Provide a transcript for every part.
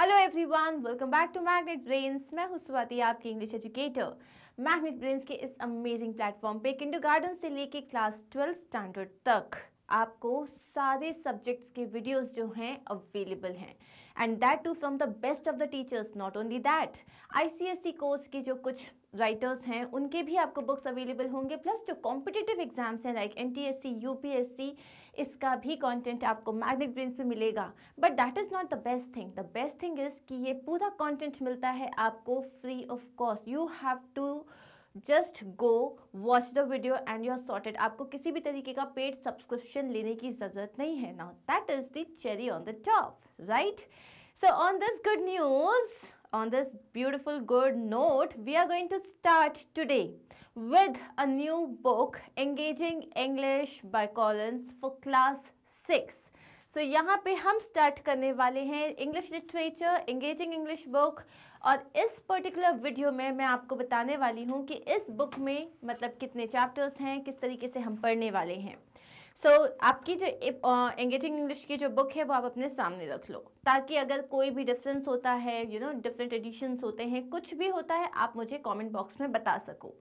Hello everyone welcome back to Magnet Brains मैं हूं स्वाति आपकी इंग्लिश एजुकेटर मैग्नेट ब्रेन्स के इस अमेजिंग प्लेटफॉर्म पे किंडर गार्डन से लेके क्लास ट्वेल्थ स्टैंडर्ड तक आपको सारे सब्जेक्ट्स के वीडियोस जो हैं अवेलेबल हैं and that too from the best of the teachers not only that ICSE course के जो कुछ राइटर्स हैं उनके भी आपको बुक्स अवेलेबल होंगे प्लस जो कॉम्पिटिटिव एग्जाम्स हैं लाइक एन टी इसका भी कंटेंट आपको मैग्नेट ब्रेन्स पे मिलेगा but that is not the best thing the best thing is कि ये पूरा कंटेंट मिलता है आपको free of cost you have to just go watch the video and you are sorted आपको किसी भी तरीके का पेड सब्सक्रिप्शन लेने की ज़रूरत नहीं है ना that is the cherry on the top right so on this good news on this beautiful good note, we are going to start today with a new book, Engaging English by Collins for Class 6. So so, यहाँ पे हम start करने वाले हैं English literature engaging English book और इस particular video में मैं आपको बताने वाली हूँ कि इस बुक में मतलब कितने चैप्टर्स हैं किस तरीके से हम पढ़ने वाले हैं सो so, आपकी जो एंगेजिंग इंग्लिश की जो बुक है वो आप अपने सामने रख लो ताकि अगर कोई भी डिफरेंस होता है यू नो डिफरेंट एडिशंस होते हैं कुछ भी होता है आप मुझे कमेंट बॉक्स में बता सको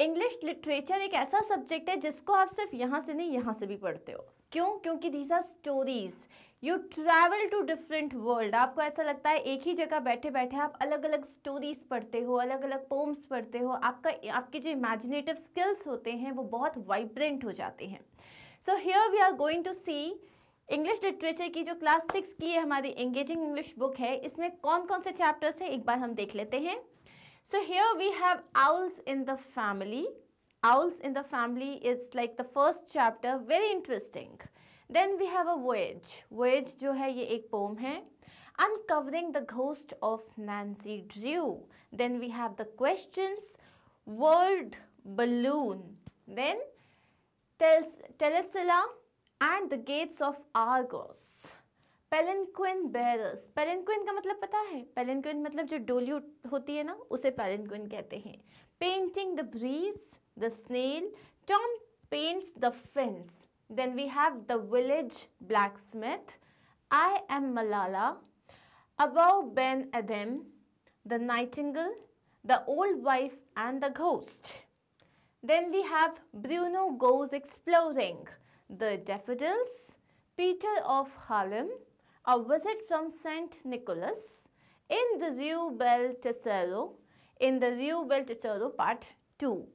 इंग्लिश लिटरेचर एक ऐसा सब्जेक्ट है जिसको आप सिर्फ यहाँ से नहीं यहाँ से भी पढ़ते हो क्यों क्योंकि these are stories you travel to different world आपको ऐसा लगता है एक ही जगह बैठे बैठे आप अलग अलग स्टोरीज पढ़ते हो अलग अलग पोम्स पढ़ते हो आपका आपके जो इमेजिनेटिव स्किल्स होते हैं वो बहुत वाइब्रेंट हो जाते हैं so here we are going to see English literature की जो क्लास सिक्स की है हमारी एंगेजिंग इंग्लिश बुक है इसमें कौन कौन से चैप्टर्स हैं एक बार हम देख लेते हैं so here we have owls in the family owls in the family is like the first chapter very interesting then we have a wedge wedge जो है ये एक पोम है uncovering the ghost of Nancy Drew. Then we have the question world balloon then Telesilla, and the gates of Argos. Palanquin bearers palanquin का मतलब पता है पेलिनक्विन मतलब जो डोली होती है ना उसे पेलिनक्विन कहते हैं painting the breeze the snail Tom paints the fence then we have the village blacksmith I am Malala Abou Ben Adhem the nightingale the old wife and the ghost Then we have Bruno Goes Exploring, The Daffodils, Peter of Harlem, A Visit from St. Nicholas, in the Rue Bel Tesoro, in the Rue Bel Tesoro Part 2.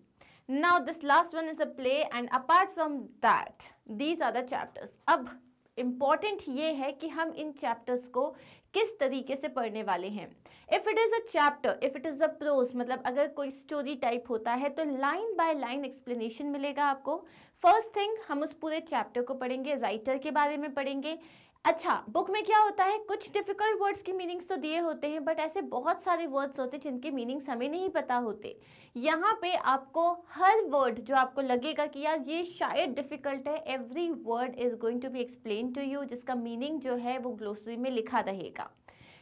Now this last one is a play and apart from that, these are the chapters. Ab important ये है कि हम इन chapters को किस तरीके से पढ़ने वाले हैं if it is a chapter if it is a prose मतलब अगर कोई स्टोरी टाइप होता है तो लाइन बाय लाइन एक्सप्लेनेशन मिलेगा आपको फर्स्ट थिंग हम उस पूरे चैप्टर को पढ़ेंगे राइटर के बारे में पढ़ेंगे अच्छा बुक में क्या होता है कुछ डिफिकल्ट वर्ड्स की मीनिंग्स तो दिए होते हैं बट ऐसे बहुत सारे वर्ड्स होते हैं जिनके मीनिंग्स हमें नहीं पता होते यहाँ पे आपको हर वर्ड जो आपको लगेगा कि यार ये शायद डिफिकल्ट है every word is going to be explain to you जिसका मीनिंग जो है वो ग्लोसरी में लिखा रहेगा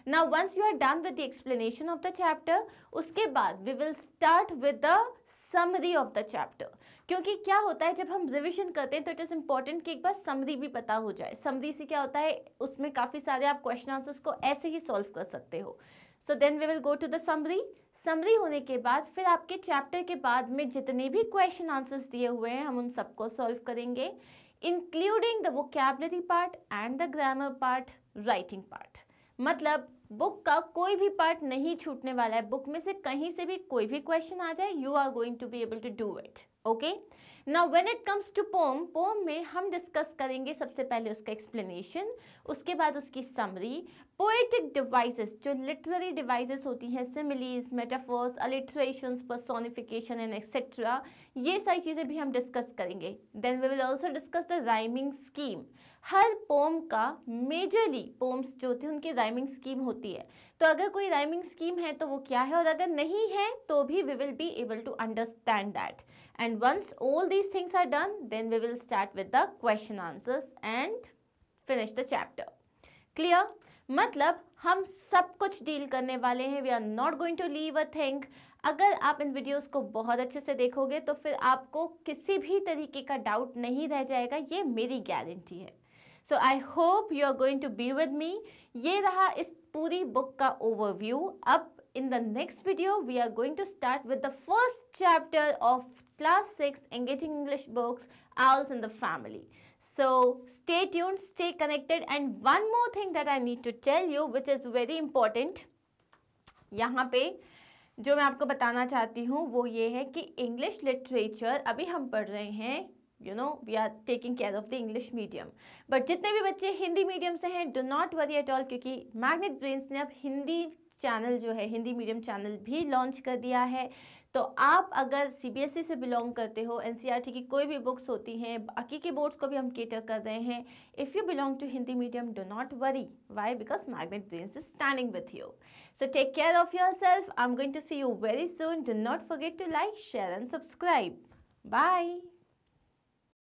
now once you are done with the explanation of the chapter उसके बाद we will start with the summary of the chapter क्योंकि क्या होता है जब हम रिविजन करते हैं तो इट इज़ इंपॉर्टेंट कि एक बार समरी भी पता हो जाए समरी से क्या होता है उसमें काफ़ी सारे आप क्वेश्चन आंसर्स को ऐसे ही सॉल्व कर सकते हो so then we will go to the summary summary होने के बाद फिर आपके चैप्टर के बाद में जितने भी क्वेश्चन आंसर्स दिए हुए हैं हम उन सबको सॉल्व करेंगे इंक्लूडिंग द वो vocabulary part and the grammar part writing part मतलब बुक का कोई भी पार्ट नहीं छूटने वाला है बुक में से कहीं से भी कोई भी क्वेश्चन आ जाए you are going to be able to do it okay ना when it comes to poem poem में हम डिस्कस करेंगे सबसे पहले उसका एक्सप्लेनेशन उसके बाद उसकी समरी पोएटिक डिवाइसेस जो लिटरेरी डिवाइसेस होती हैं similes metaphors alliteration personification and etcetera ये सारी चीज़ें भी हम डिस्कस करेंगे then we will also discuss the rhyming scheme हर पोम का मेजरली पोम्स जो होते हैं उनकी राइमिंग स्कीम होती है तो अगर कोई राइमिंग स्कीम है तो वो क्या है और अगर नहीं है तो भी we will be able to understand that And once all these things are done, then we will start with the question answers and finish the chapter. Clear? मतलब हम सब कुछ डील करने वाले हैं we are not going to leave a thing अगर आप इन videos को बहुत अच्छे से देखोगे तो फिर आपको किसी भी तरीके का डाउट नहीं रह जाएगा ये मेरी गारंटी है so I hope you are going to be with me ये रहा इस पूरी बुक का ओवरव्यू अब in the next video, we are going to start with the first chapter of Class 6 Engaging English Books, Owls and the Family. So, stay tuned, stay connected and one more thing that I need to tell you which is very important. yahan pe जो मैं आपको बताना चाहती हूँ वो ये है कि इंग्लिश लिटरेचर अभी हम पढ़ रहे हैं you know we are taking care of the English medium but जितने भी बच्चे हिंदी मीडियम से हैं do not worry at all क्योंकि मैग्नेट ब्रेन्स ने अब हिंदी चैनल जो है हिंदी मीडियम चैनल भी लॉन्च कर दिया है तो आप अगर सी e से बिलोंग करते हो एन e की कोई भी बुक्स होती हैं बाकी के बोर्ड्स को भी हम केटर कर रहे हैं if you belong to Hindi medium do not worry why because Magnet Brains is standing with you so take care of yourself I am going to see you very soon do not forget to like share and subscribe bye